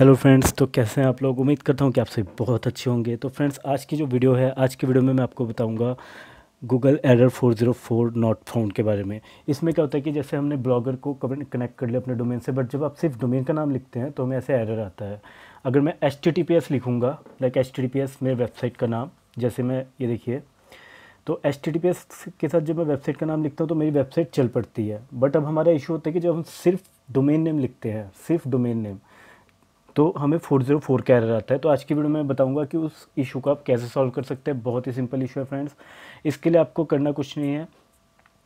hello friends तो कैसे हैं आप लोग उम्मीद करता हूँ कि आप सभी बहुत अच्छे होंगे तो फ्रेंड्स आज की जो वीडियो है आज की वीडियो में मैं आपको बताऊँगा गूगल एरर 404 नॉट फाउंड के बारे में इसमें क्या होता है कि जैसे हमने ब्लॉगर को कनेक्ट कर लिया अपने डोमेन से बट जब आप सिर्फ डोमेन का नाम लिखते हैं तो हमें ऐसे एरर आता है अगर मैं H T T P S लिखूँगा like H T T P S मेरे वेबसाइट का नाम जैसे मैं ये देखिए तो H T T P S के साथ जब मैं वेबसाइट का नाम लिखता हूँ तो मेरी वेबसाइट चल पड़ती है बट अब हमारा इशू होता है कि जब हम सिर्फ डोमेन नेम लिखते हैं सिर्फ डोमेन नेम तो हमें फोर जीरो फोर कह रहा है तो आज की वीडियो में बताऊंगा कि उस इशू को आप कैसे सॉल्व कर सकते हैं बहुत ही सिंपल इशू है फ्रेंड्स इसके लिए आपको करना कुछ नहीं है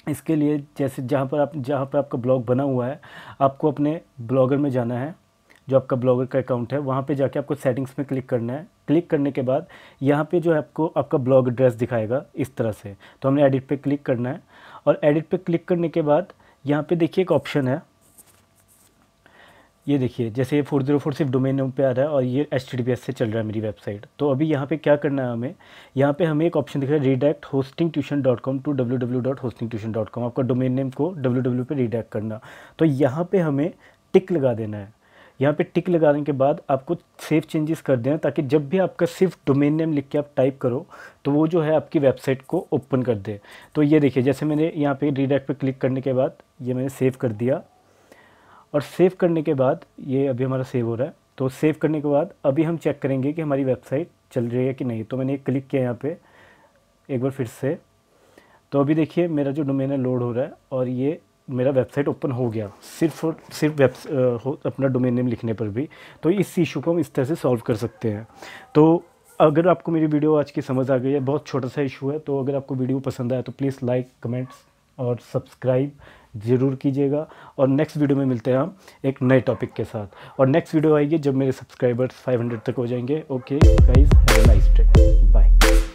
इसके लिए जैसे जहाँ पर आप जहाँ पर आपका ब्लॉग बना हुआ है आपको अपने ब्लॉगर में जाना है जो आपका ब्लॉगर का अकाउंट है वहाँ पे जाके आपको सेटिंग्स में क्लिक करना है क्लिक करने के बाद यहाँ पे जो है आपको आपका ब्लॉग एड्रेस दिखाएगा इस तरह से तो हमने एडिट पे क्लिक करना है और एडिट पे क्लिक करने के बाद यहाँ पे देखिए एक ऑप्शन है ये देखिए जैसे ये फोर ज़ीरो फोर सिर्फ डोमेन नेम पे आ रहा है और ये एच से चल रहा है मेरी वेबसाइट तो अभी यहाँ पे क्या करना है हमें यहाँ पे हमें एक ऑप्शन दिख रहा है redirect hosting tuition dot com to W W dot hosting tuition dot com आपका डोमेन नेम को डब्ल्यू डब्ल्यू पे रीडायरेक्ट करना तो यहाँ पर हमें टिक लगा देना है यहाँ पे टिक लगाने के बाद आपको सेफ चेंजेस कर देना ताकि जब भी आपका सिर्फ डोमेन नेम लिख के आप टाइप करो तो वो जो है आपकी वेबसाइट को ओपन कर दे तो ये देखिए जैसे मैंने यहाँ पे रीडायरेक्ट पे क्लिक करने के बाद ये मैंने सेव कर दिया और सेव करने के बाद ये अभी हमारा सेव हो रहा है तो सेव करने के बाद अभी हम चेक करेंगे कि हमारी वेबसाइट चल रही है कि नहीं तो मैंने एक क्लिक किया यहाँ पे एक बार फिर से तो अभी देखिए मेरा जो डोमेन है लोड हो रहा है और ये मेरा वेबसाइट ओपन हो गया सिर्फ और सिर्फ वेब अपना डोमेन नेम लिखने पर भी तो इस इशू को हम इस तरह से सॉल्व कर सकते हैं तो अगर आपको मेरी वीडियो आज की समझ आ गई है बहुत छोटा सा इशू है तो अगर आपको वीडियो पसंद आया तो प्लीज़ लाइक कमेंट्स और सब्सक्राइब ज़रूर कीजिएगा और नेक्स्ट वीडियो में मिलते हैं हम एक नए टॉपिक के साथ और नेक्स्ट वीडियो आएगी जब मेरे सब्सक्राइबर्स 500 तक हो जाएंगे okay guys have nice day bye